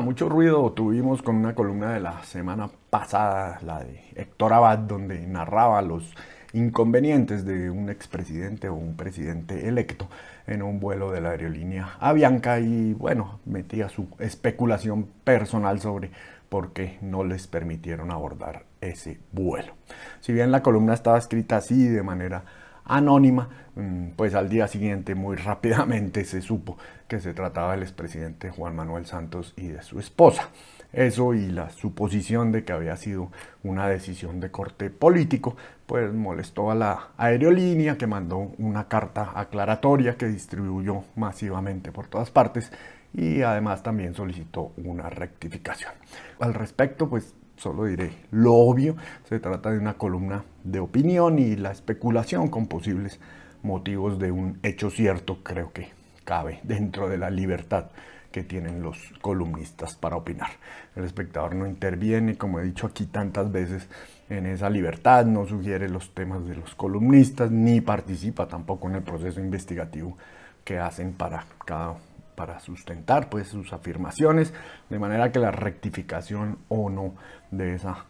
mucho ruido tuvimos con una columna de la semana pasada, la de Héctor Abad, donde narraba los inconvenientes de un expresidente o un presidente electo en un vuelo de la aerolínea Avianca y bueno, metía su especulación personal sobre por qué no les permitieron abordar ese vuelo. Si bien la columna estaba escrita así de manera anónima, mm, pues al día siguiente muy rápidamente se supo que se trataba del expresidente Juan Manuel Santos y de su esposa. Eso y la suposición de que había sido una decisión de corte político, pues molestó a la aerolínea que mandó una carta aclaratoria que distribuyó masivamente por todas partes y además también solicitó una rectificación. Al respecto, pues solo diré lo obvio, se trata de una columna de opinión y la especulación con posibles motivos de un hecho cierto creo que cabe dentro de la libertad que tienen los columnistas para opinar. El espectador no interviene, como he dicho aquí tantas veces, en esa libertad, no sugiere los temas de los columnistas, ni participa tampoco en el proceso investigativo que hacen para cada para sustentar pues sus afirmaciones, de manera que la rectificación o no de, esa,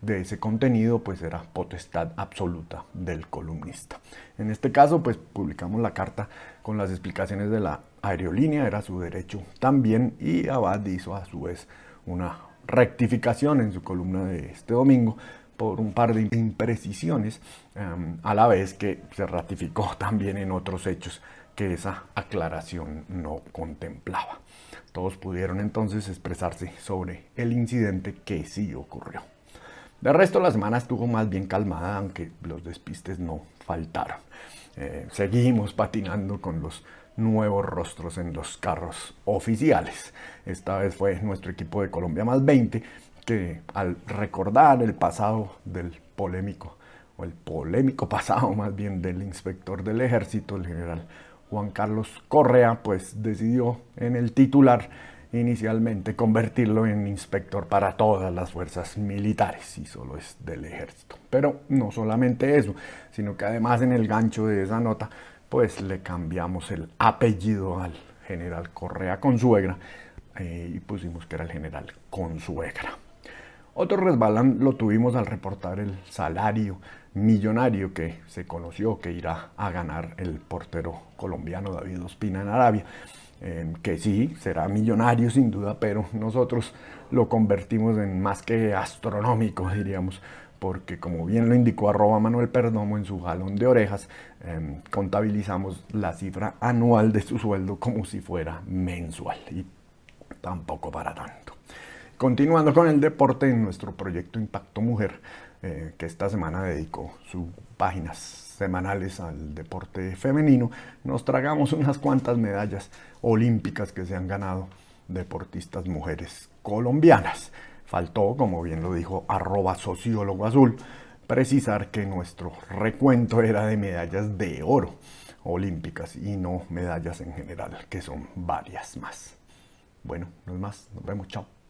de ese contenido pues era potestad absoluta del columnista. En este caso pues publicamos la carta con las explicaciones de la aerolínea, era su derecho también y Abad hizo a su vez una rectificación en su columna de este domingo por un par de imprecisiones, em, a la vez que se ratificó también en otros hechos que esa aclaración no contemplaba. Todos pudieron entonces expresarse sobre el incidente que sí ocurrió. De resto, la semana estuvo más bien calmada, aunque los despistes no faltaron. Eh, seguimos patinando con los nuevos rostros en los carros oficiales. Esta vez fue nuestro equipo de Colombia más 20, que al recordar el pasado del polémico, o el polémico pasado más bien del inspector del ejército, el general Juan Carlos Correa, pues decidió en el titular inicialmente convertirlo en inspector para todas las fuerzas militares y solo es del ejército. Pero no solamente eso, sino que además en el gancho de esa nota, pues le cambiamos el apellido al general Correa Consuegra suegra eh, y pusimos que era el general Consuegra. Otro resbalan lo tuvimos al reportar el salario millonario que se conoció que irá a ganar el portero colombiano David Ospina en Arabia. Em, que sí, será millonario sin duda, pero nosotros lo convertimos en más que astronómico, diríamos, porque como bien lo indicó arroba Manuel Perdomo en su jalón de orejas, em, contabilizamos la cifra anual de su sueldo como si fuera mensual y tampoco para tanto. Continuando con el deporte, en nuestro proyecto Impacto Mujer, eh, que esta semana dedicó sus páginas semanales al deporte femenino, nos tragamos unas cuantas medallas olímpicas que se han ganado deportistas mujeres colombianas. Faltó, como bien lo dijo arroba sociólogo azul, precisar que nuestro recuento era de medallas de oro olímpicas y no medallas en general, que son varias más. Bueno, no es más, nos vemos, chao.